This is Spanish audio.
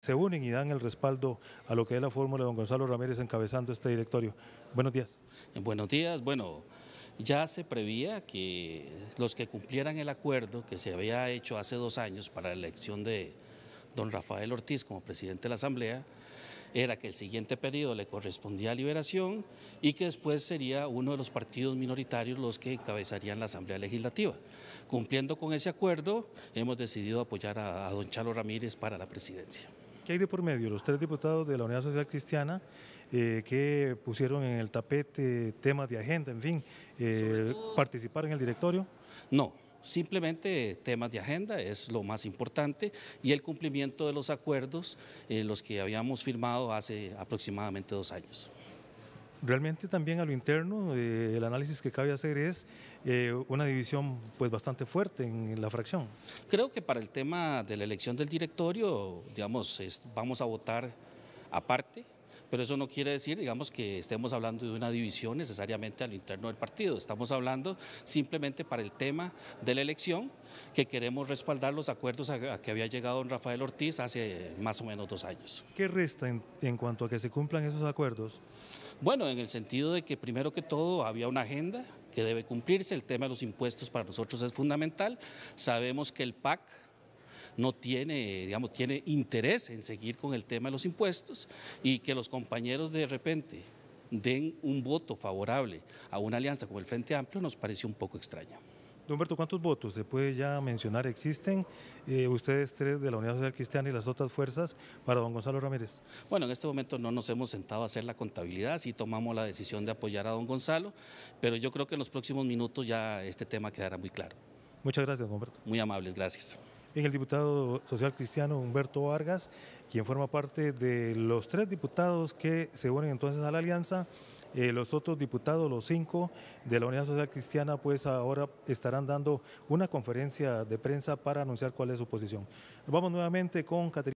se unen y dan el respaldo a lo que es la fórmula de don Gonzalo Ramírez encabezando este directorio. Buenos días. Eh, buenos días. Bueno, ya se prevía que los que cumplieran el acuerdo que se había hecho hace dos años para la elección de don Rafael Ortiz como presidente de la Asamblea, era que el siguiente periodo le correspondía a Liberación y que después sería uno de los partidos minoritarios los que encabezarían la Asamblea Legislativa. Cumpliendo con ese acuerdo, hemos decidido apoyar a, don Chalo Ramírez para la presidencia. ¿Qué hay de por medio los tres diputados de la Unidad Social Cristiana eh, que pusieron en el tapete temas de agenda, en fin, eh, participar en el directorio. No, simplemente temas de agenda es lo más importante y el cumplimiento de los acuerdos, en eh, los que habíamos firmado hace aproximadamente dos años. Realmente también a lo interno, eh, el análisis que cabe hacer es eh, una división pues bastante fuerte en, la fracción. Creo que para el tema de la elección del directorio, digamos, vamos a votar aparte, pero eso no quiere decir, digamos, que estemos hablando de una división necesariamente al interno del partido. Estamos hablando simplemente para el tema de la elección, que queremos respaldar los acuerdos a, que había llegado don Rafael Ortiz hace más o menos dos años. ¿Qué resta en, en cuanto a que se cumplan esos acuerdos? Bueno, en el sentido de que primero que todo había una agenda que debe cumplirse, el tema de los impuestos para nosotros es fundamental, sabemos que el PAC no tiene, digamos, tiene interés en seguir con el tema de los impuestos y que los compañeros de repente den un voto favorable a una alianza como el Frente Amplio nos pareció un poco extraño. Humberto, ¿cuántos votos se puede ya mencionar existen eh, ustedes tres de la Unidad Social Cristiana y las otras fuerzas para don Gonzalo Ramírez? Bueno, en este momento no nos hemos sentado a hacer la contabilidad, sí tomamos la decisión de apoyar a don Gonzalo, pero yo creo que en los próximos minutos ya este tema quedará muy claro. Muchas gracias, Humberto. Muy amables, gracias es el diputado social cristiano Humberto Vargas, quien forma parte de los tres diputados que se unen entonces a la alianza. Eh, los otros diputados, los cinco de la Unidad Social Cristiana, pues ahora estarán dando una conferencia de prensa para anunciar cuál es su posición. vamos nuevamente con Caterina.